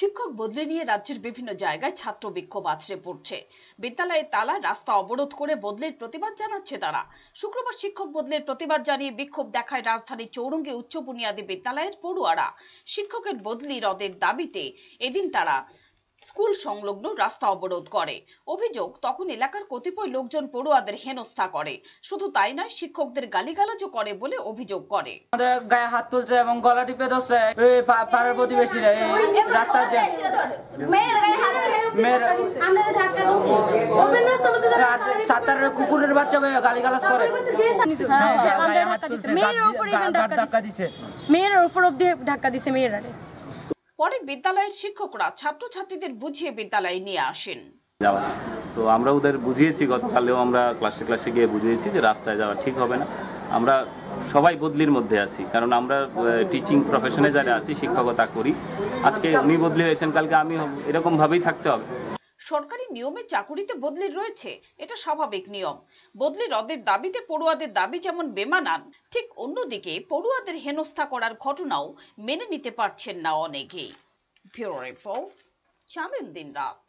শিক্ষক বদলে নিয়ে রাজ্যের বিভিন্ন জায়গায় ছাত্র বিক্ষোভ আছড়ে পড়ছে বিদ্যালয়ের তালা রাস্তা অবরোধ করে বদলের প্রতিবাদ জানাচ্ছে তারা শুক্রবার শিক্ষক বদলের প্রতিবাদ জানিয়ে বিক্ষোভ দেখায় রাজধানী চৌরঙ্গে উচ্চ বুনিয়াদী বিদ্যালয়ের পড়ুয়ারা শিক্ষকের বদলি রদের দাবিতে এদিন তারা স্কুল সংলগ্ন রাস্তা অবরোধ করে অভিযোগ তখন এলাকার কতিপয় লোকজন পড়ুয়াদের হেনস্থা করে শুধু তাই নয় শিক্ষকদের গালিগালাজও করে বলে অভিযোগ করে আমাদের গায়ে হাত তুলছে এবং গলা টিপে ধরছে পাড়ার প্রতিবেশীরা রাস্তা হ্যাঁ, হ্যাঁ, মেয়ের উপর ধাক্কা দিছে অব্দি ধাক্কা দিছে মেয়েরা পরে বিদ্যালয়ের শিক্ষকরা ছাত্রছাত্রীদের বুঝিয়ে বিদ্যালয়ে নিয়ে আসেন তো আমরা ওদের বুঝিয়েছি গতকালেও আমরা ক্লাসে ক্লাসে গিয়ে বুঝিয়েছি যে রাস্তায় যাওয়া ঠিক হবে না আমরা সবাই বদলির মধ্যে আছি কারণ আমরা টিচিং প্রফেশনে যারা আছি শিক্ষকতা করি আজকে উনি বদলি হয়েছেন কালকে আমি এরকমভাবেই থাকতে হবে সরকারি নিয়মে চাকুরিতে বদলি রয়েছে এটা স্বাভাবিক নিয়ম বদলি রদের দাবিতে পড়ুয়াদের দাবি যেমন বেমানান ঠিক অন্যদিকে পড়ুয়াদের হেনস্থা করার ঘটনাও মেনে নিতে পারছেন না অনেকেই ব্যুরো রিপোর্ট চ্যানেল দিন রাত